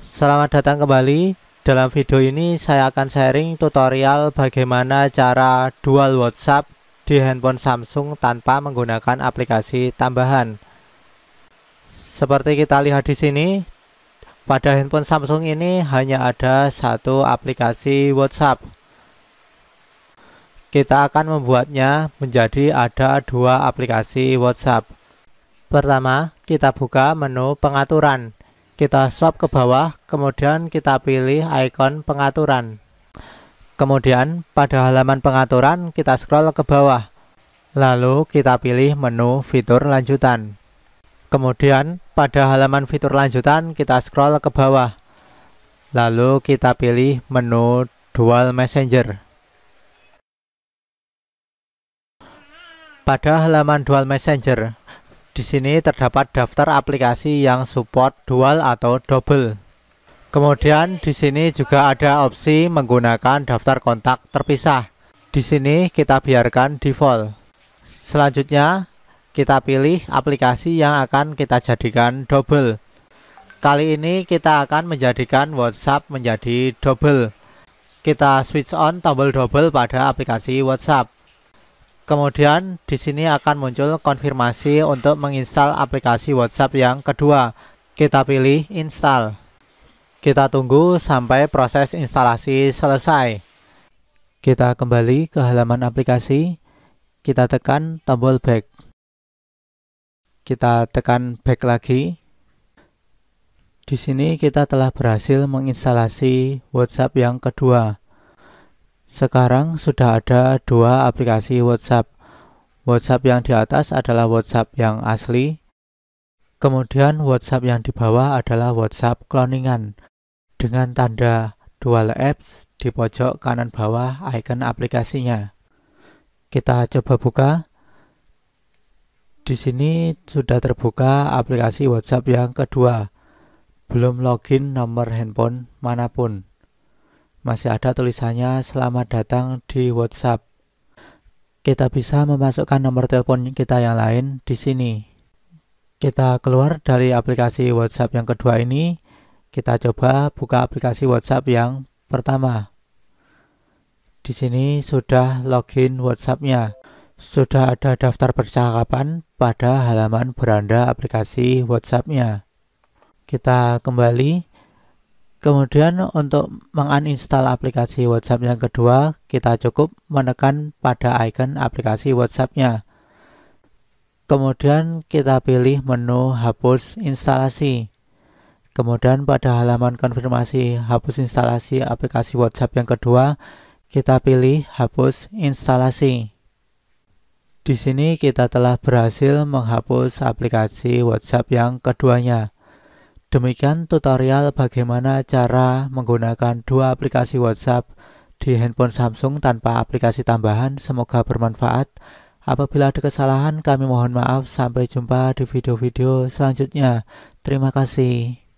Selamat datang kembali. Dalam video ini saya akan sharing tutorial bagaimana cara dual WhatsApp di handphone Samsung tanpa menggunakan aplikasi tambahan. Seperti kita lihat di sini, pada handphone Samsung ini hanya ada satu aplikasi WhatsApp. Kita akan membuatnya menjadi ada dua aplikasi WhatsApp. Pertama, kita buka menu pengaturan. Kita swap ke bawah, kemudian kita pilih icon pengaturan. Kemudian pada halaman pengaturan kita scroll ke bawah. Lalu kita pilih menu fitur lanjutan. Kemudian pada halaman fitur lanjutan kita scroll ke bawah. Lalu kita pilih menu dual messenger. Pada halaman dual messenger, di sini terdapat daftar aplikasi yang support dual atau double. Kemudian di sini juga ada opsi menggunakan daftar kontak terpisah. Di sini kita biarkan default. Selanjutnya kita pilih aplikasi yang akan kita jadikan double. Kali ini kita akan menjadikan WhatsApp menjadi double. Kita switch on tombol double pada aplikasi WhatsApp. Kemudian di sini akan muncul konfirmasi untuk menginstal aplikasi WhatsApp yang kedua. Kita pilih install. Kita tunggu sampai proses instalasi selesai. Kita kembali ke halaman aplikasi. Kita tekan tombol back. Kita tekan back lagi. Di sini kita telah berhasil menginstalasi WhatsApp yang kedua. Sekarang sudah ada dua aplikasi WhatsApp. WhatsApp yang di atas adalah WhatsApp yang asli, kemudian WhatsApp yang di bawah adalah WhatsApp kloningan dengan tanda dual apps di pojok kanan bawah icon aplikasinya. Kita coba buka. Di sini sudah terbuka aplikasi WhatsApp yang kedua. Belum login nomor handphone manapun. Masih ada tulisannya selamat datang di WhatsApp. Kita bisa memasukkan nomor telepon kita yang lain di sini. Kita keluar dari aplikasi WhatsApp yang kedua ini. Kita coba buka aplikasi WhatsApp yang pertama. Di sini sudah login WhatsApp-nya. Sudah ada daftar percakapan pada halaman beranda aplikasi WhatsApp-nya. Kita kembali Kemudian untuk menginstal aplikasi WhatsApp yang kedua, kita cukup menekan pada icon aplikasi WhatsAppnya. Kemudian kita pilih menu hapus instalasi. Kemudian pada halaman konfirmasi hapus instalasi aplikasi WhatsApp yang kedua, kita pilih hapus instalasi. Di sini kita telah berhasil menghapus aplikasi WhatsApp yang keduanya. Demikian tutorial bagaimana cara menggunakan dua aplikasi WhatsApp di handphone Samsung tanpa aplikasi tambahan. Semoga bermanfaat. Apabila ada kesalahan, kami mohon maaf. Sampai jumpa di video-video selanjutnya. Terima kasih.